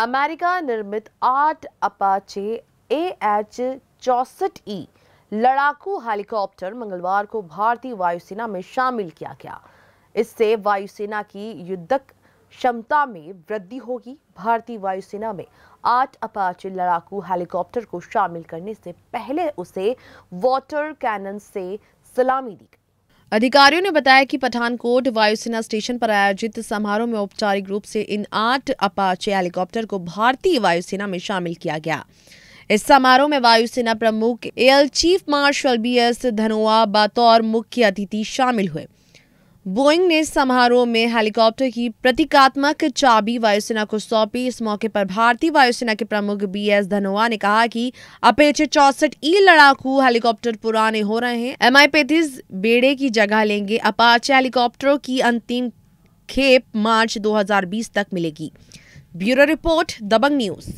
America निर्मित आठ Apache A H चौसठ ई e लड़ाकू हेलीकॉप्टर मंगलवार को भारतीय वायुसेना में शामिल किया गया इससे वायुसेना की युद्धक क्षमता में वृद्धि होगी भारतीय वायुसेना में आठ अपाचे लड़ाकू हेलीकॉप्टर को शामिल करने से पहले उसे वाटर कैनन से सलामी दी गई अधिकारियों ने बताया कि पठानकोट वायुसेना स्टेशन पर आयोजित समारोह में औपचारिक रूप से इन आठ अपाचे हेलीकॉप्टर को भारतीय वायुसेना में शामिल किया गया इस समारोह में वायुसेना प्रमुख air chief marshal B S Dhanoa बतौर मुख्य अतिथि शामिल हुए बोइंग ने समारोह में हेलीकॉप्टर की प्रतीकात्मक चाबी वायुसेना को सौंपी इस मौके पर भारतीय वायुसेना के प्रमुख बी एस धनोआ ने कहा कि अपेचे चौसठ ई लड़ाकू हेलीकॉप्टर पुराने हो रहे हैं एम आई पैतीस बेड़े की जगह लेंगे अपाचे हेलीकॉप्टरों की अंतिम खेप मार्च 2020 तक मिलेगी ब्यूरो रिपोर्ट दबंग न्यूज